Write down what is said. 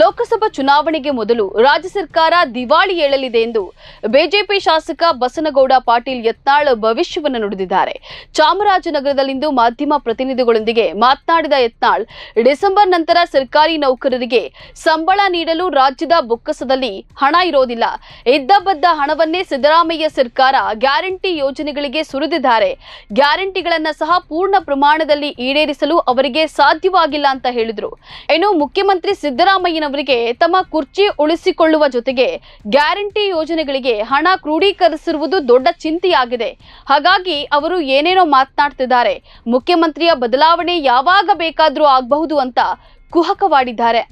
ಲೋಕಸಭಾ ಚುನಾವಣೆಗೆ ಮೊದಲು ರಾಜ್ಯ ಸರ್ಕಾರ ದಿವಾಳಿ ಏಳಲಿದೆ ಎಂದು ಬಿಜೆಪಿ ಶಾಸಕ ಬಸನಗೌಡ ಪಾಟೀಲ್ ಯತ್ನಾಳ್ ಭವಿಷ್ಯವನ್ನು ನುಡಿದಿದ್ದಾರೆ ಚಾಮರಾಜನಗರದಲ್ಲಿಂದು ಮಾಧ್ಯಮ ಪ್ರತಿನಿಧಿಗಳೊಂದಿಗೆ ಮಾತನಾಡಿದ ಯತ್ನಾಳ್ ಡಿಸೆಂಬರ್ ನಂತರ ಸರ್ಕಾರಿ ನೌಕರರಿಗೆ ಸಂಬಳ ನೀಡಲು ರಾಜ್ಯದ ಬೊಕ್ಕಸದಲ್ಲಿ ಹಣ ಇರೋದಿಲ್ಲ ಇದ್ದಬದ್ದ ಹಣವನ್ನೇ ಸಿದ್ದರಾಮಯ್ಯ ಸರ್ಕಾರ ಗ್ಯಾರಂಟಿ ಯೋಜನೆಗಳಿಗೆ ಸುರಿದಿದ್ದಾರೆ ಗ್ಯಾರಂಟಿಗಳನ್ನು ಸಹ ಪೂರ್ಣ ಪ್ರಮಾಣದಲ್ಲಿ ಈಡೇರಿಸಲು ಅವರಿಗೆ ಸಾಧ್ಯವಾಗಿಲ್ಲ ಅಂತ ಹೇಳಿದರು ಇನ್ನು ಮುಖ್ಯಮಂತ್ರಿ ಸಿದ್ದರಾಮಯ್ಯ ಸಾಲಿನವರಿಗೆ ತಮ್ಮ ಕುರ್ಚಿ ಉಳಿಸಿಕೊಳ್ಳುವ ಜೊತೆಗೆ ಗ್ಯಾರಂಟಿ ಯೋಜನೆಗಳಿಗೆ ಹಣ ಕ್ರೋಢೀಕರಿಸಿರುವುದು ದೊಡ್ಡ ಚಿಂತೆಯಾಗಿದೆ ಹಾಗಾಗಿ ಅವರು ಏನೇನೋ ಮಾತನಾಡ್ತಿದ್ದಾರೆ ಮುಖ್ಯಮಂತ್ರಿಯ ಬದಲಾವಣೆ ಯಾವಾಗ ಬೇಕಾದರೂ ಆಗಬಹುದು ಅಂತ ಕುಹಕವಾಡಿದ್ದಾರೆ